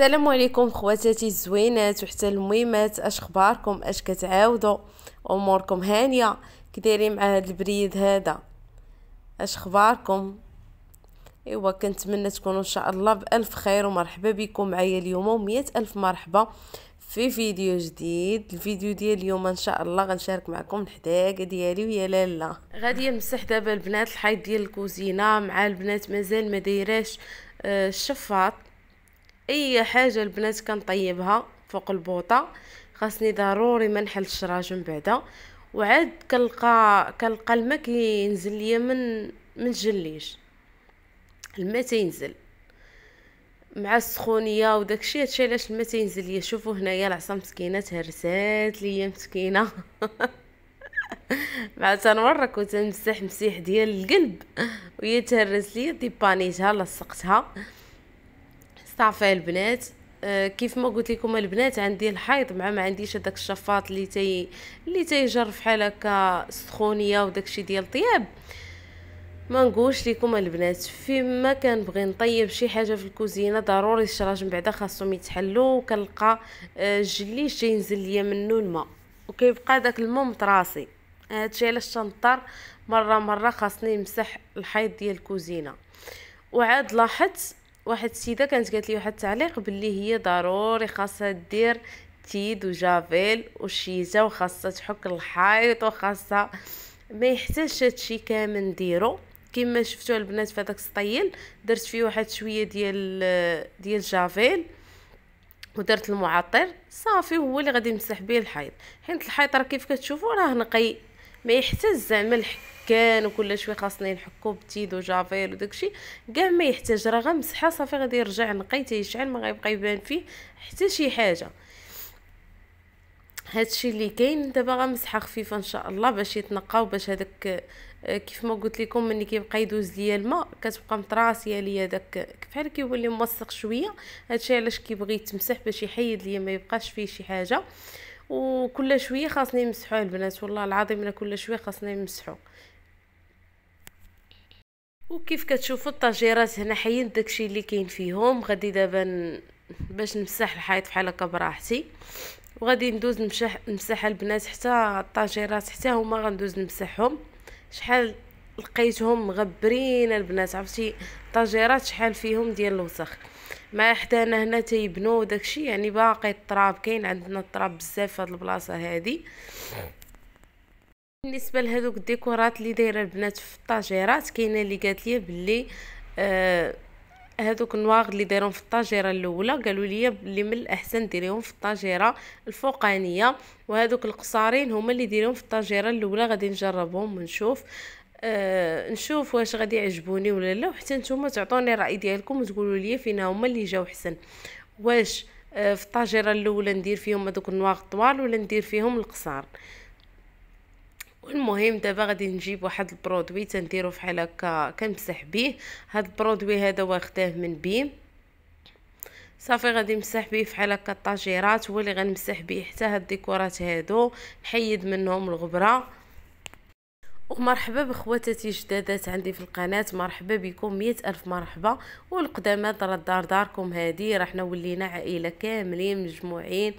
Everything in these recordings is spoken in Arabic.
السلام عليكم خواتاتي الزوينات وحتى الميمات اش اخباركم اش كتعاودوا اموركم هانيه كدايرين مع هاد البريد هذا اش اخباركم ايوا كنتمنى تكونوا ان شاء الله بالف خير ومرحبا بكم معايا اليوم ومية الف مرحبا في فيديو جديد الفيديو ديال اليوم ان شاء الله غنشارك معكم الحداقه ديالي ويا لالا غادي نمسح دابا البنات الحيط ديال الكوزينه مع البنات مازال ما دايراش آه، الشفاط اي حاجه البنات كنطيبها فوق البوطه خاصني ضروري ما نحل الشراج من بعدا وعاد كنلقى كنلقى الماء كينزل ليا من من الجليج الماء تينزل مع السخونيه وداكشي هادشي علاش الماء تينزل ليا شوفوا هنايا العصا مسكينه تهرسات ليا مسكينه مع تنورك وتنمسح مسيح ديال القلب وهي تهرس ليا ديبانيتها لصقتها صافي البنات آه، كيف ما قلت لكم البنات عندي الحيض مع ما عنديش هذاك الشفاط اللي تي اللي تيجر بحال هكا سخونيه الشيء ديال الطياب ما نقولش لكم البنات فيما كنبغي نطيب شي حاجه في الكوزينه ضروري الشراج من بعدا خاصهم يتحلوا وكنلقى الجليش آه، تينزل ليا منه الماء وكيبقى داك الماء مطراسي هادشي علاش تنضطر مره مره خاصني نمسح الحيض ديال الكوزينه وعاد لاحظت واحد السيده كانت قالت لي واحد التعليق باللي هي ضروري خاصها دير تيد وجافيل وشيزه وخاصها تحك الحيط وخاصها ما يحتاجش هادشي كامل نديرو كما شفتوا البنات في هذاك السطيل درت فيه واحد شويه ديال ديال جافيل ودرت المعطر صافي هو اللي غادي نمسح به الحيط حيت الحيط راه كيف كتشوفوا راه نقي ما يحتاج زعما الحكان وكل شوي خاصني نحكو بتيد وجافيل وداكشي كاع ما يحتاج راه غير مسحه صافي غادي يرجع نقي تيشعل ما غيبقى يبان فيه حتى شي حاجه هادشي اللي كاين دابا غنمسحها خفيفه ان شاء الله باش يتنقى وباش هذاك آه، كيف ما قلت لكم ملي كيبقى يدوز ليا الماء كتبقى مطراسيه ليا داك بحال كيولي موسق شويه هادشي علاش كيبغي يتمسح باش يحيد ليا ما يبقاش فيه شي حاجه وكل شويه خاصني نمسحوه البنات والله العظيم انا كل شويه خاصني يمسحوا وكيف كتشوفوا الطاجيرات هنا حيين داكشي اللي كاين فيهم غادي دابا باش نمسح الحيط بحال هكا براحتي وغادي ندوز نمسح نمسح البنات حتى الطاجيرات حتى هما غندوز نمسحهم شحال لقيتهم مغبرين البنات عرفتي الطاجيرات شحال فيهم ديال الوسخ ما حدانا هنا تيبنوا داكشي يعني باقي التراب كاين عندنا التراب بزاف في هاد البلاصه هادي بالنسبه لهذوك الديكورات اللي دايره البنات في الطاجيرات كاينه اللي قالت لي بلي آه هذوك النواغ اللي دايرهم في الطاجيره الاولى قالوا لي بلي من الاحسن ديريهم في الطاجيره الفوقانيه وهذوك القصارين هما اللي ديريهم في الطاجيره الاولى غادي نجربهم ونشوف آه نشوف واش غادي يعجبوني ولا لا وحتى نتوما تعطوني الراي ديالكم وتقولوا لي فينا هما اللي جاو حسن واش آه في الطاجره الاولى ندير فيهم هذوك النواغ طوال ولا ندير فيهم القصار المهم دابا غادي نجيب واحد البرودوي تنديرو فحال هكا كنمسح به هاد البرودوي هذا واخداه من بيم صافي غادي نمسح به فحال هكا الطاجيرات هو اللي غنمسح به حتى هاد الديكورات هادو نحيد منهم الغبره ومرحبا بخواتاتي جدادات عندي في القناة مرحبا بكم مية ألف مرحبا والقدامة دار دار داركم هادي رحنا ولينا عائلة كاملين مجموعين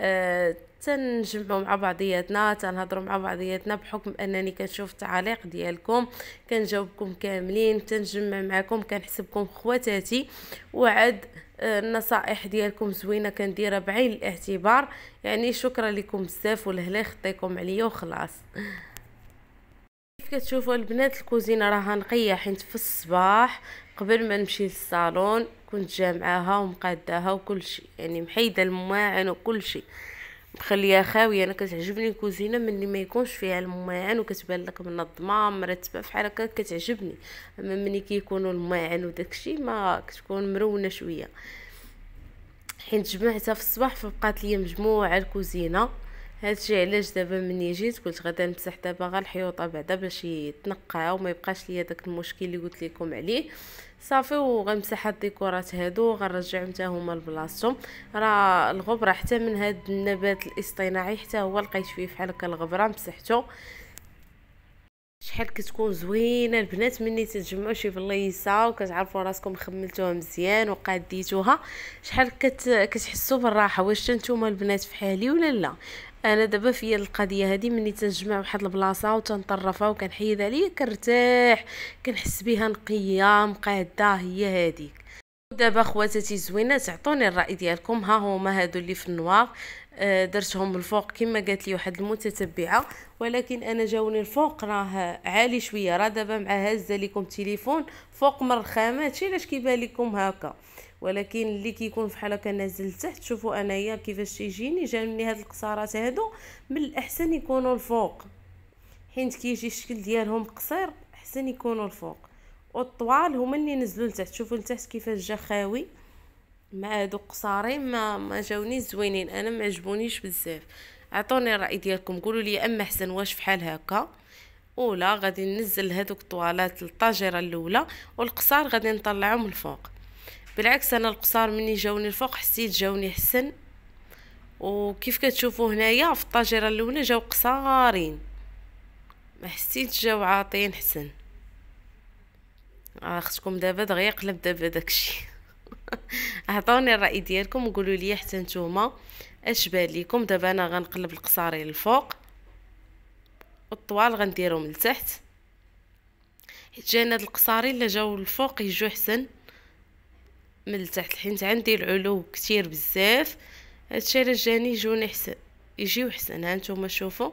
آه تنجمعوا مع بعضياتنا تنهضروا مع بعضياتنا بحكم انني كنشوف التعاليق ديالكم كنجاوبكم كاملين تنجمع معكم كنحسبكم خواتاتي وعد آه، النصائح ديالكم زوينه كنديرها بعين الاعتبار يعني شكرا لكم بزاف والهلا يخطيكم عليا وخلاص كتشوفوا البنات الكوزينه راها نقيه حيت في الصباح قبل ما نمشي للصالون كنت جامعاها ومقاداها وكل شيء يعني محيده المواعن وكل شيء مخليها خاويه انا كتعجبني الكوزينه ملي ما يكونش فيها المواعن وكتبان لك منظمه مرتبه بحال هكا كتعجبني اما ملي كيكونوا المواعن وداكشي ما كتكون مرونه شويه حيت جمعتها في الصباح فبقات لي مجموعه الكوزينه هادشي علاش دابا مني جيت قلت غدا نمسح دابا غير الحيوطه بعدا باش يتنقع وما يبقاش ليا داك المشكل اللي قلت لكم عليه صافي وغنمسح هاد الديكورات هادو غنرجعهم حتى هما لبلاصتهم راه الغبره حتى من هاد النبات الاصطناعي حتى هو لقيت فيه فحال هكا الغبره مسحته شحال كتكون زوينه البنات ملي تتجمعوا شي بلايصه وكتعرفوا راسكم خملتوها مزيان وقاديتوها شحال كت... كتحسوا بالراحه واش نتوما البنات فحالي ولا لا انا دابا فيا القضيه هذه ملي تنجمع واحد البلاصه وتنطرفها وكنحيد عليا كنرتاح كنحس بها نقيه مقاده هي هذيك دابا خواتاتي زوينات عطوني الراي ديالكم ها هما هادو اللي في النوار آه، درتهم الفوق كما قالت لي واحد المتتبعه ولكن انا جاوني الفوق راه عالي شويه راه دابا مع هازه لكم تليفون فوق من الرخامات شي علاش كيبان لكم هكا ولكن اللي كيكون في حالة نازل لتحت شوفوا انايا كيفاش تيجيني جاني هاد القصارات هادو من الاحسن يكونوا الفوق حيت كيجي الشكل ديالهم قصير احسن يكونوا الفوق والطوال هما اللي نزلوا لتحت شوفوا لتحت كيفاش جا خاوي مع هادو قصارين ما ما جاوني زوينين انا ما عجبونيش بزاف عطوني الراي ديالكم قولوا لي اما احسن واش بحال هكا اولا غادي ننزل هادوك الطوالات للطاجره الاولى والقصار غادي نطلعهم الفوق بالعكس انا القصار مني جاوني الفوق حسيت جاوني حسن وكيف كتشوفوا هنايا في الطاجره الاولى جاو قصارين ما حسيت جاو عاطين حسن اختكم آه، دابا دغيا قلب دابا داكشي عطوني الراي ديالكم وقولوا لي حتى نتوما اش بان لكم دابا انا غنقلب القصارين الفوق والطوال غنديرهم لتحت حيت جانا هاد القصارين اللي جاو الفوق يجوا حسن من التحت حيت عندي العلو كتير بزاف هادشي راه جاني يجوني حسن يجيو حسن هانتوما شوفوا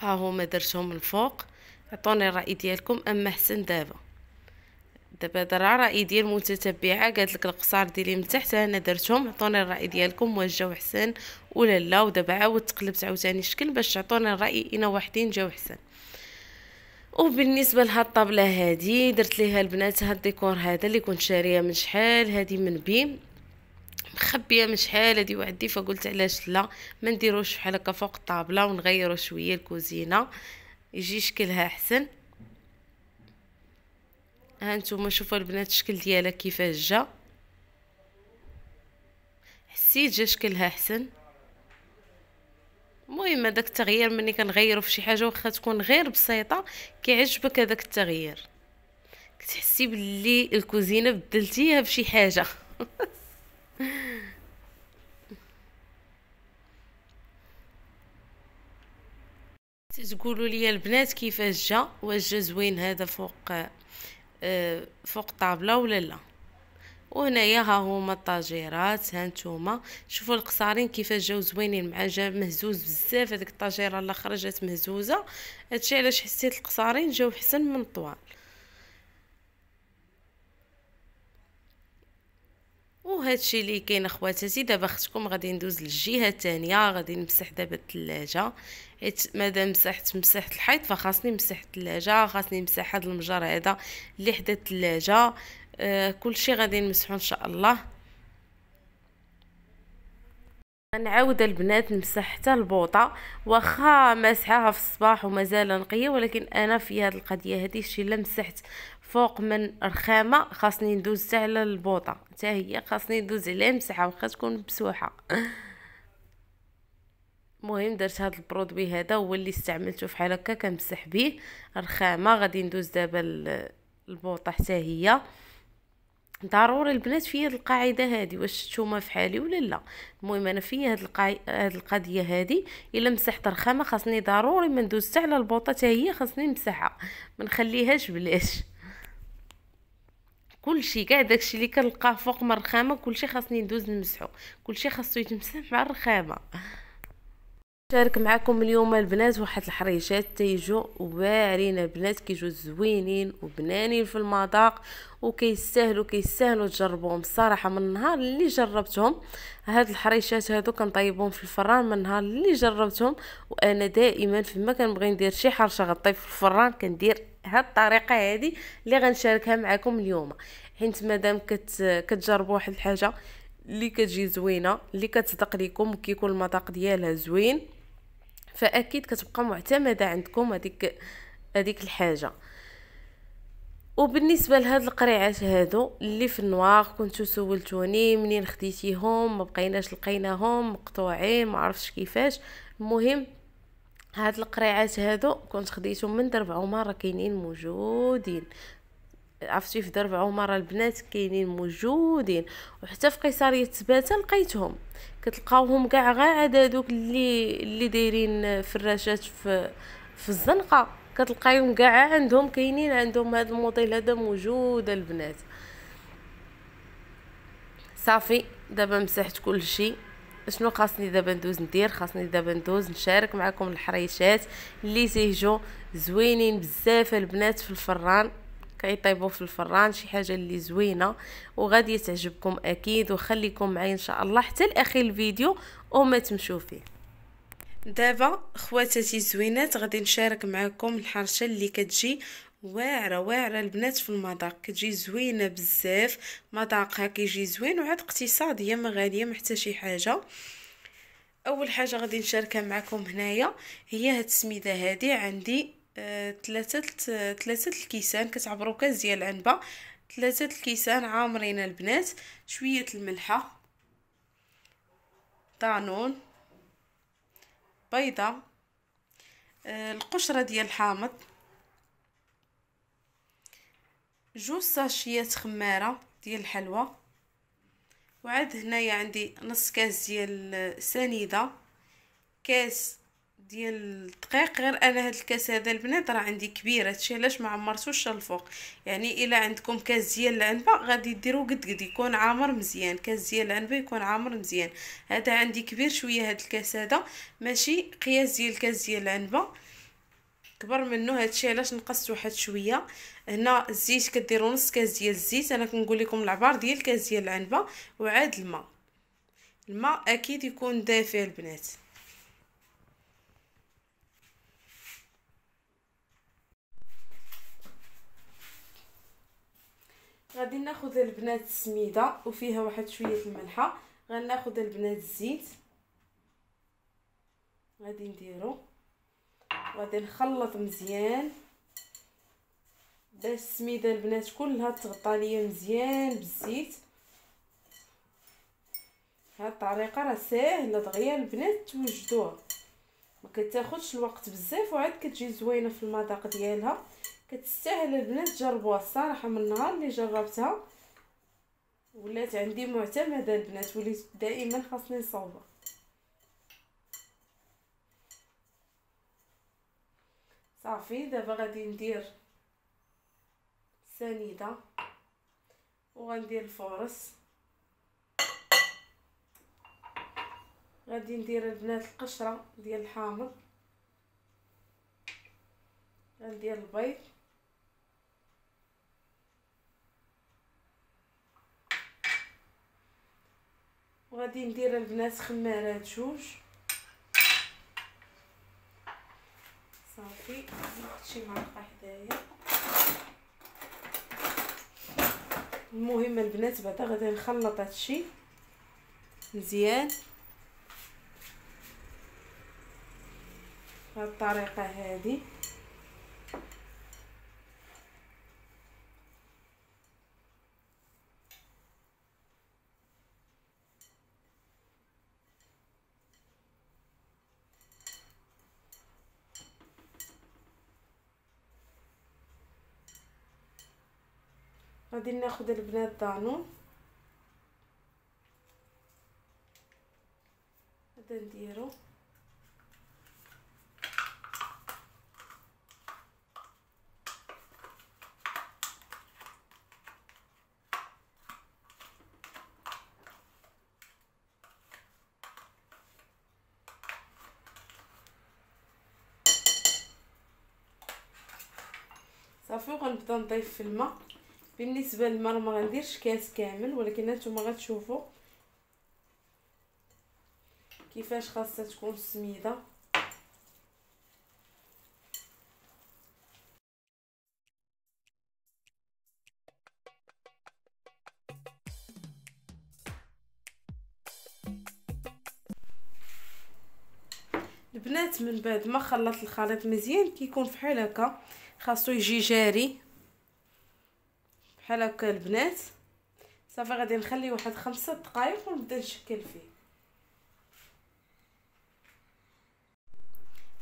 ها هما درتهم الفوق عطوني الراي ديالكم اما حسن دابا دابا درا راي ديال المتتبعه قالت لك القصار ديالي من تحت انا درتهم عطوني الراي ديالكم واش جاو حسن ولا لا ودابا عاود تقلبت عاوتاني الشكل باش تعطوني الراي انا واحدين جاو حسن وبالنسبه الطابله هذه درت ليها البنات هاد الديكور هذا اللي كنت شاريه من شحال هذه من بيم مخبيه من شحال هادي وعدي فقلت علاش لا ما نديروش بحال هكا فوق الطابله ونغيرو شويه الكوزينه يجي شكلها احسن ها نتوما شوفوا البنات الشكل ديالها كيفاش جا حسيت جا شكلها احسن المهم هذاك التغيير ملي كنغيرو في شي حاجه واخا تكون غير بسيطه كيعجبك هذاك التغيير كتحسي باللي الكوزينه بدلتيها بشي حاجه تقولوا لي البنات كيفاش جا واش جا زوين هذا فوق آه، فوق طابله ولا لا وهنايا ها هما الطاجيرات ها نتوما شوفوا القصارين كيفاش جاو زوينين مع جا مهزوز بزاف هذيك الطاجيره اللي خرجت مهزوزه هادشي علاش حسيت القصارين جاو حسن من الطوال وهادشي اللي كاين اخواتاتي دابا اختكم غادي ندوز للجهه الثانيه غادي نمسح دابا الثلاجه حيت مادام مسحت مسحت الحيط فخاصني نمسح الثلاجه خاصني نمسح هاد المجر هذا اللي حدا الثلاجه آه، كل شيء غادي نمسحو ان شاء الله غنعاود البنات نمسح حتى البوطه واخا مسحاها في الصباح ومازال نقيه ولكن انا في هذه القضيه هذه الشيء لا مسحت فوق من رخامه خاصني ندوز حتى على البوطه حتى هي خاصني ندوز عليها مسحه واخا تكون مسوحه المهم درت هذا البرودوي هذا هو اللي استعملته فحال هكا كنمسح به رخامه غادي ندوز دابا البوطه حتى هي ضروري البنات هاد القاعده هذه واش نتوما في حالي ولا لا المهم انا فيا هاد, القا... هاد القضيه هذه الا مسحت رخامه خاصني ضروري ما ندوز على البوطه حتى هي خاصني نمسحها ما نخليهاش بلاش كلشي كاع داكشي اللي كنلقاه فوق من الرخامه كلشي خاصني ندوز نمسحو كلشي خاصو يتمسح مع الرخامه شارك معكم اليوم البنات واحد الحريشات تيجو واعرين البنات كيجو زوينين وبنانين في المذاق وكيستاهلوا كيستاهلوا تجربوهم الصراحه من النهار اللي جربتهم هاد الحريشات هادو كنطيبهم في الفران من النهار اللي جربتهم وانا دائما ما كنبغي ندير شي حرشه غطيب في الفران كندير هاد الطريقه هادي اللي غنشاركها معكم اليوم حيت مادام كت كتجربوا واحد الحاجه اللي كتجي زوينه اللي كتصدق ليكم وكيكون المذاق ديالها زوين فاكيد كتبقى معتمده عندكم هذيك هذيك الحاجه وبالنسبه لهاد القريعات هادو اللي في النوار كنتو سولتوني منين خديتيهم ما بقيناش لقيناهم مقطوعين ما عرفتش كيفاش المهم هاد القريعات هادو كنت خديتهم من درب عمر راه كاينين موجودين عرفتي في درب عمر البنات كاينين موجودين وحتى في قيصريه تباته لقيتهم كتلقاوهم كاع غا عاد هذوك اللي اللي دايرين فراشات في في الزنقه كتلقايهم كاع عندهم كاينين عندهم هذا الموديل هذا موجود البنات صافي دابا مسحت كل شيء شنو خاصني دابا ندوز ندير خاصني دابا ندوز نشارك معكم الحريشات اللي تيجو زوينين بزاف البنات في الفران يطيبوا في الفران شي حاجه اللي زوينه وغادي تعجبكم اكيد وخليكم معايا ان شاء الله حتى لاخر الفيديو وما تمشوا فيه دابا خواتاتي الزوينات غادي نشارك معكم الحرشه اللي كتجي واعره واعره البنات في المذاق كتجي زوينه بزاف مذاقها كيجي زوين وعاد اقتصاديه ما غاليه ما حتى شي حاجه اول حاجه غادي نشاركها معكم هنايا هي هاد السميده هادي عندي ثلاثة ثلاثة الكيسان كتعبروا كاس ديال العنبه ثلاثة الكيسان عامرين البنات شويه الملحه طانون بيضه آه، القشره ديال الحامض جوج ساشيات خماره ديال الحلوى وعاد هنايا عندي نص كاس ديال سنيده كاس ديال الدقيق غير انا هاد الكاس هذا البنات راه عندي كبير هادشي علاش ما عمرتوش الفوق يعني الا عندكم كاس ديال العنبه غادي ديرو قد قد يكون عامر مزيان كاس ديال العنبه يكون عامر مزيان هذا عندي كبير شويه هاد الكاس هذا ماشي قياس ديال الكاس ديال العنبه كبر منه هادشي علاش نقصت واحد شويه هنا الزيت كديروا نص كاس ديال الزيت انا كنقول لكم العبار ديال كاس ديال العنبه وعاد الماء الماء اكيد يكون دافئ البنات غادي ناخذ البنات السميده وفيها واحد شويه الملحه غناخذ البنات الزيت غادي نديرو غادي نخلط مزيان باش السميده البنات كلها تغطى ليا مزيان بالزيت هاد الطريقه راه ساهله دغيا البنات توجدوها ما كتاخذش الوقت بزاف وعاد كتجي زوينه في المذاق ديالها كتستاهل البنات جربوها الصراحه من النهار اللي جربتها ولات عندي معتمده البنات وليت دائما خاصني نصوبها صافي دابا غادي ندير سنيده وغندير الفورص غادي ندير البنات القشره ديال الحامض غندير البيض وغادي ندير البنات خمارات جوج صافي نحط شي معلقه حدايا المهم البنات بعدا غادي نخلط هادشي مزيان بهاد الطريقه هذه غادي ناخد البنات دانون هذا نديرو صافي وغنبدا نضيف في الماء بالنسبه للمر ما غنديرش كاس كامل ولكن هانتوما غتشوفوا كيفاش خاصها تكون سميده البنات من بعد ما خلط الخليط مزيان كيكون فحال هكا خاصو يجي جاري بحال هكا البنات صافي غادي نخلي واحد خمسة دقائق ونبدا نشكل فيه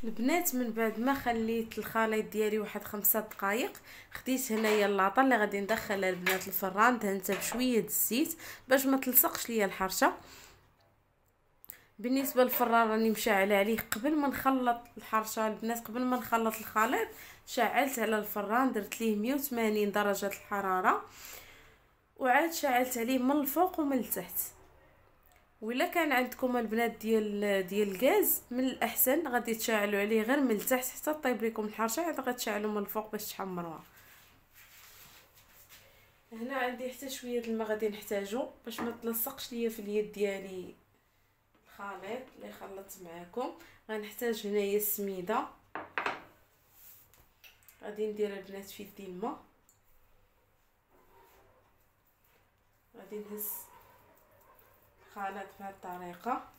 البنات من بعد ما خليت الخليط ديالي واحد خمسة دقائق خديت هنايا اللاطه اللي غادي ندخلها البنات الفران دهنتها بشويه د الزيت باش ما تلصقش ليا الحرشه بالنسبه للفران راني مشعله عليه قبل ما نخلط الحرشه البنات قبل ما نخلط الخليط شعلت على الفران درت ليه 180 درجه الحراره وعاد شعلت عليه من الفوق ومن التحت ولا كان عندكم البنات ديال ديال الغاز من الاحسن غادي تشعلوا عليه غير من التحت حتى طيب لكم الحرشه عاد غتشعلوا من الفوق باش تحمروها هنا عندي حتى شويه الماء غادي نحتاجو باش ما تلصقش ليا في اليد ديالي الخليط اللي خلطت معاكم غنحتاج هنايا السميده غادي ندير البنات في يدي الماء غادي نهز الخليط بهذه الطريقه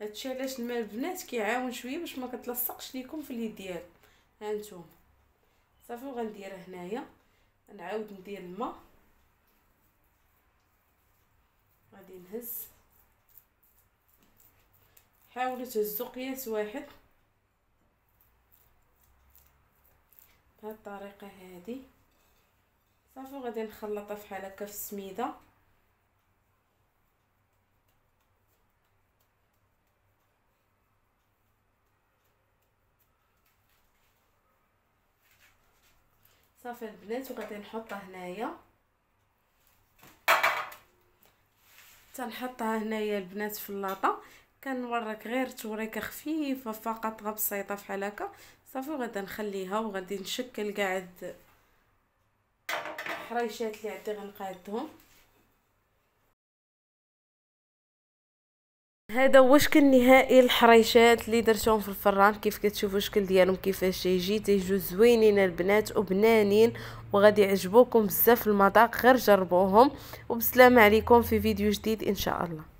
هادشي علاش الماء البنات كيعاون شويه باش ما كتلصقش ليكم في اليد ديال هانتوما صافي وغنديرها هنايا نعاود ندير الماء غادي نهز حاولوا تهزوا قياس واحد بهاد الطريقه هادي صافي غادي نخلطها فحال هكا في السميده صافي البنات وغادي نحطها هنايا تنحطها هنايا البنات في اللاطه كنوريك غير توريكه خفيفه فقط غبسيطه بحال هكا صافي وغادا نخليها وغادي نشكل كاع هاد الحريشات اللي عندي غنقادهم هذا هو الشكل النهائي الحريشات اللي درتهم في الفران كيف كتشوفوا الشكل ديالهم كيفاش تيجي تيجوا زوينين البنات وبنانين وغادي يعجبوكم بزاف المذاق غير جربوهم وبسلامه عليكم في فيديو جديد ان شاء الله